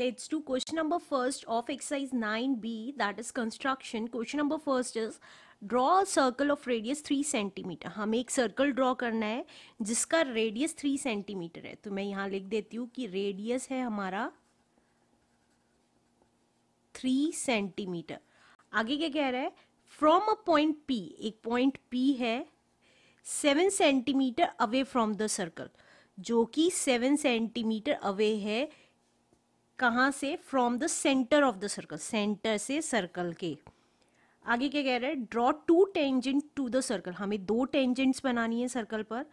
let's do question number first of exercise 9b that is construction question number first is draw circle of radius three centimetre हमें एक circle draw करना है जिसका radius three centimetre है तो मैं यहाँ लिख देती हूँ कि रेडियस है हमारा थ्री सेंटीमीटर आगे क्या कह रहा है फ्रॉम अ पॉइंट पी एक पॉइंट पी है seven centimetre away from the circle जो कि सेवन सेंटीमीटर अवे है कहाँ से from the centre of the circle centre से सर्कल के आगे क्या कह रहा है draw two tangent to the circle हमें दो टेंजेंट्स बनानी है सर्कल पर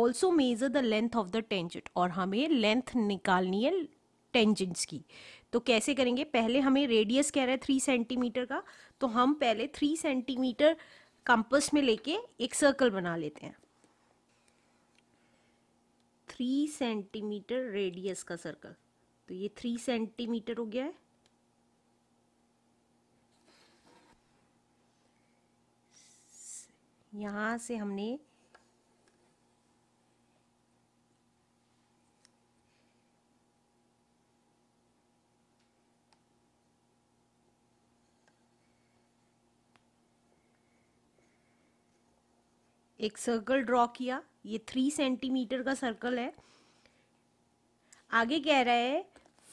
also measure the length of the tangent और हमें लेंथ निकालनी है टेंजेंट्स की तो कैसे करेंगे पहले हमें रेडियस कह रहा है थ्री सेंटीमीटर का तो हम पहले थ्री सेंटीमीटर कंपस में लेके एक सर्कल बना लेते हैं थ्री सेंटीमीटर रेडियस का सर्कल तो ये थ्री सेंटीमीटर हो गया है यहां से हमने एक सर्कल ड्रॉ किया ये थ्री सेंटीमीटर का सर्कल है आगे कह रहा है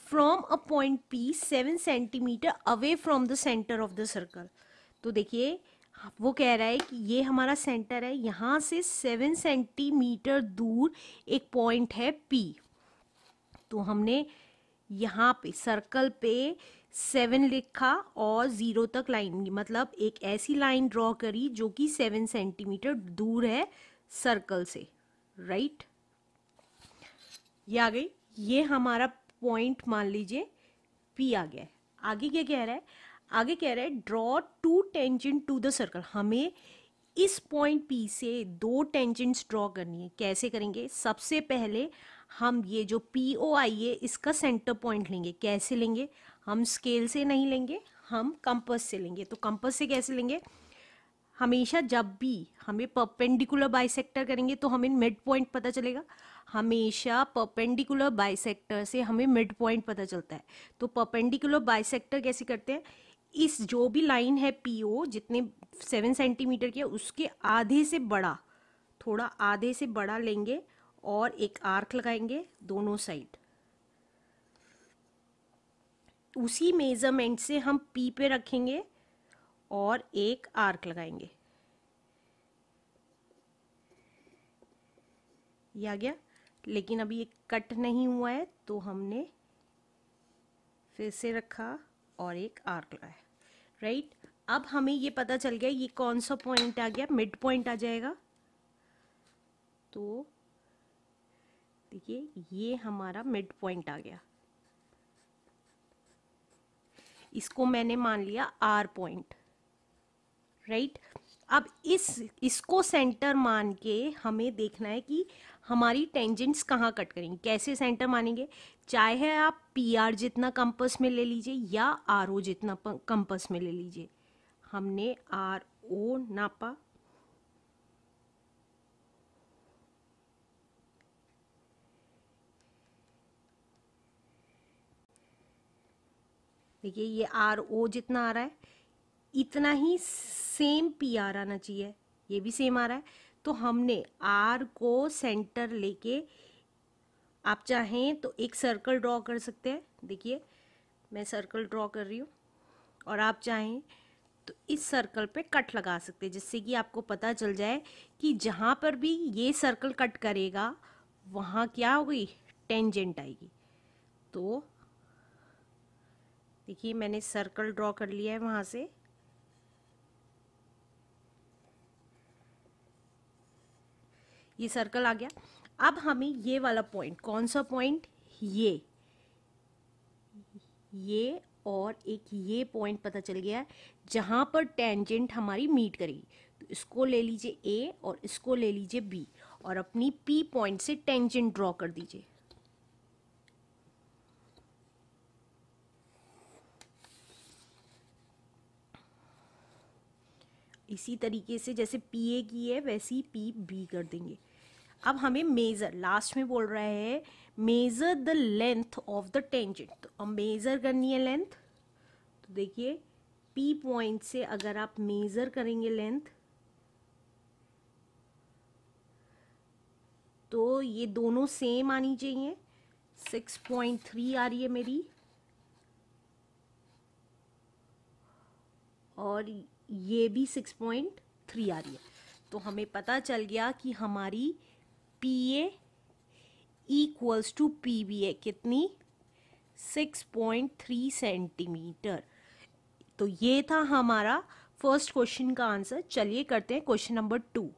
from a point P seven centimetre away from the centre of the circle तो देखिए वो कह रहा है कि ये हमारा सेंटर है यहाँ से सेवन सेंटीमीटर दूर एक पॉइंट है पी तो हमने यहाँ पे सर्कल पे सेवन लिखा और ज़ीरो तक लाइन मतलब एक ऐसी लाइन ड्रॉ करी जो कि सेवन सेंटीमीटर दूर है सर्कल से राइट right? ये आ गई ये हमारा पॉइंट मान लीजिए पी आ गया आगे क्या कह रहा है आगे कह रहा है draw two tangent to the circle हमें इस पॉइंट पी से दो टेंजेंट्स ड्रॉ करनी है कैसे करेंगे सबसे पहले हम ये जो पी ओ आई है इसका सेंटर पॉइंट लेंगे कैसे लेंगे हम स्केल से नहीं लेंगे हम कंपस से लेंगे तो कंपस से कैसे लेंगे हमेशा जब भी हमें परपेंडिकुलर बाइसेक्टर करेंगे तो हमें मिड पॉइंट पता चलेगा हमेशा परपेंडिकुलर बाइसेक्टर से हमें मिड पॉइंट पता चलता है तो परपेंडिकुलर बाइसेक्टर कैसे करते हैं इस जो भी लाइन है पीओ जितने सेवन सेंटीमीटर की है उसके आधे से बड़ा थोड़ा आधे से बड़ा लेंगे और एक आर्क लगाएंगे दोनों साइड उसी मेजरमेंट से हम पी पे रखेंगे और एक आर्क लगाएंगे या गया लेकिन अभी ये कट नहीं हुआ है तो हमने फिर से रखा और एक आर्क लगाया राइट अब हमें ये पता चल गया ये कौन सा पॉइंट आ गया मिड पॉइंट आ जाएगा तो देखिए ये हमारा मिड पॉइंट आ गया इसको मैंने मान लिया आर पॉइंट राइट अब इस इसको सेंटर मान के हमें देखना है कि हमारी टेंजेंट्स कहाँ कट करेंगे कैसे सेंटर मानेंगे चाहे आप पी आर जितना कंपस में ले लीजिए या आर ओ जितना कंपस में ले लीजिए हमने आर ओ नापा देखिए ये आर ओ जितना आ रहा है इतना ही सेम पी आर आना चाहिए ये भी सेम आ रहा है तो हमने आर को सेंटर लेके आप चाहें तो एक सर्कल ड्रॉ कर सकते हैं देखिए मैं सर्कल ड्रॉ कर रही हूँ और आप चाहें तो इस सर्कल पे कट लगा सकते हैं जिससे कि आपको पता चल जाए कि जहाँ पर भी ये सर्कल कट करेगा वहाँ क्या होगी टेंजेंट आएगी तो देखिए मैंने सर्कल ड्रॉ कर लिया है वहाँ से ये सर्कल आ गया अब हमें ये वाला पॉइंट कौन सा पॉइंट ये ये और एक ये पॉइंट पता चल गया है जहाँ पर टेंजेंट हमारी मीट करेगी तो इसको ले लीजिए ए और इसको ले लीजिए बी और अपनी पी पॉइंट से टेंजेंट ड्रॉ कर दीजिए इसी तरीके से जैसे पी ए की है वैसी पी बी कर देंगे अब हमें मेज़र लास्ट में बोल रहा है measure the length of the tangent तो अब मेज़र करनी है लेंथ तो देखिए पी पॉइंट से अगर आप मेज़र करेंगे लेंथ तो ये दोनों सेम आनी चाहिए सिक्स पॉइंट थ्री आ रही है मेरी और ये भी सिक्स पॉइंट थ्री आ रही है तो हमें पता चल गया कि हमारी P A equals to P B A कितनी 6.3 सेंटीमीटर तो ये था हमारा फर्स्ट क्वेश्चन का आंसर चलिए करते हैं क्वेश्चन नंबर टू